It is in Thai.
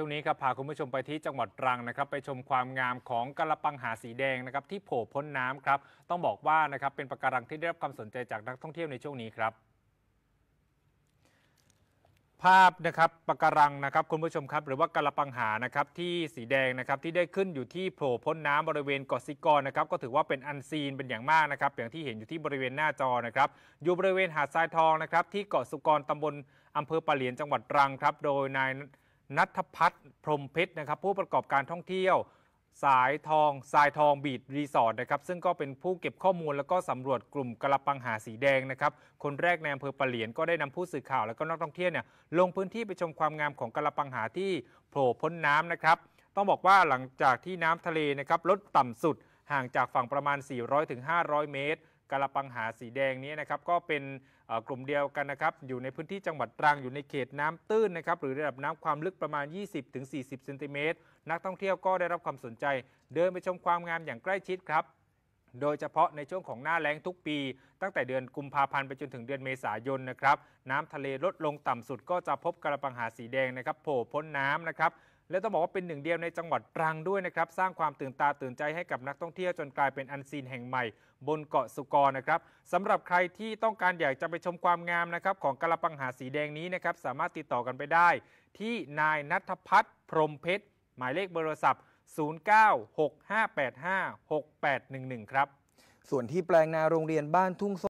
ช่วงนี้ครับพาคุณผู้ชมไปที่จังหวัดตรังนะครับ ไปชมความงามของกระปังหาสีแดงนะครับที่โผล่พ้นน้ำครับต้องบอกว่านะครับเป็นปะการังที่ได้รับความสนใจจากนักท่องเที่ยวในช่วงนี้ครับ ภาพนะครับปะการังนะครับ คุณผู้ชมครับหรือว่ากระปังหานะครับที่สีแดงนะครับที่ได้ขึ้นอยู่ที่โผล่พ้นน้ำบริเวณเกาะซิกอนนะครับก็ถือว่าเป็นอันซีนเป็นอย่างมากนะครับ อย่างที่เห็นอยู่ที่บริเวณหน้าจอนะครับ อยู่บริเวณหาดทรายทองนะครับที่เกาะสุกรตำบลอำเภอปะเหลียนจังหวัดตรังครับ โดยนายนัทพัฒน์พรมเพชรนะครับ ผู้ประกอบการท่องเที่ยว สายทอง สายทองบีดรีสอร์ทนะครับ ซึ่งก็เป็นผู้เก็บข้อมูลแล้วก็สำรวจกลุ่มกระปังหาสีแดงนะครับ คนแรกในอำเภอปะเหลียนก็ได้นำผู้สื่อข่าว และก็นักท่องเที่ยวเนี่ย ลงพื้นที่ไปชมความงามของกระปังหาที่โผล่พ้นน้ำนะครับ ต้องบอกว่าหลังจากที่น้ำทะเลนะครับลดต่ำสุดห่างจากฝั่งประมาณ 400-500 เมตรกาลปังหาสีแดงนี้นะครับ ก็เป็นกลุ่มเดียวกันนะครับ อยู่ในพื้นที่จังหวัดตรังอยู่ในเขตน้ำตื้นนะครับ หรือระดับน้ำความลึกประมาณ 20-40เซนติเมตร นักท่องเที่ยวก็ได้รับความสนใจ เดินไปชมความงามอย่างใกล้ชิดครับ โดยเฉพาะในช่วงของหน้าแล้งทุกปี ตั้งแต่เดือนกุมภาพันธ์ไปจนถึงเดือนเมษายนนะครับ น้ำทะเลลดลงต่ำสุดก็จะพบกระปังหาสีแดงนะครับ โผล่พ้นน้ำนะครับและต้องบอกว่าเป็นหนึ่งเดียวในจังหวัดตรังด้วยนะครับสร้างความตื่นตาตื่นใจให้กับนักท่องเที่ยวจนกลายเป็นอันซีนแห่งใหม่บนเกาะสุกรนะครับสำหรับใครที่ต้องการอยากจะไปชมความงามนะครับของกระปังหาสีแดงนี้นะครับสามารถติดต่อกันไปได้ ที่นายนัทพัฒน์พรมเพชรหมายเลขโทรศัพท์ 0965856811 ครับส่วนที่แปลงนาโรงเรียนบ้านทุ่ง